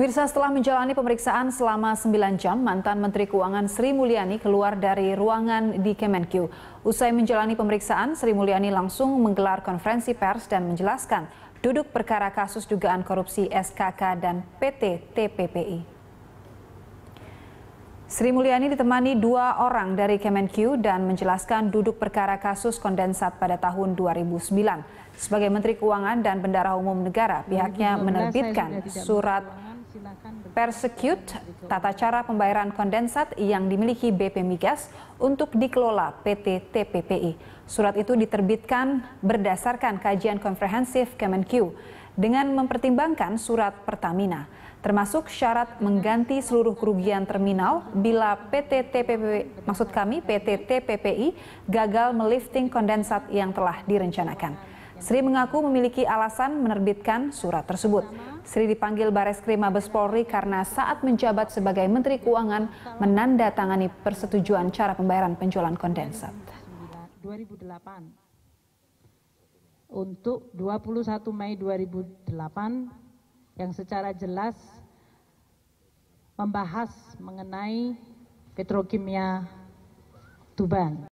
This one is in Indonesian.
Mirsa setelah menjalani pemeriksaan selama 9 jam, mantan Menteri Keuangan Sri Mulyani keluar dari ruangan di Kemenq. Usai menjalani pemeriksaan, Sri Mulyani langsung menggelar konferensi pers dan menjelaskan duduk perkara kasus dugaan korupsi SKK dan PT TPPI. Sri Mulyani ditemani dua orang dari Kemenq dan menjelaskan duduk perkara kasus kondensat pada tahun 2009. Sebagai Menteri Keuangan dan Bendara Umum Negara, pihaknya menerbitkan surat Persecute, gitu. tata cara pembayaran kondensat yang dimiliki BP Migas untuk dikelola PT TPPI. Surat itu diterbitkan berdasarkan kajian komprehensif Kemenq dengan mempertimbangkan surat Pertamina, termasuk syarat mengganti seluruh kerugian terminal bila PT TPP, maksud kami PT TPPI gagal melifting kondensat yang telah direncanakan. Sri mengaku memiliki alasan menerbitkan surat tersebut. Sri dipanggil Bares Krim Mabes Polri karena saat menjabat sebagai Menteri Keuangan menandatangani persetujuan cara pembayaran penjualan kondensat. 2008 untuk 21 Mei 2008 yang secara jelas membahas mengenai petrokimia Tuban.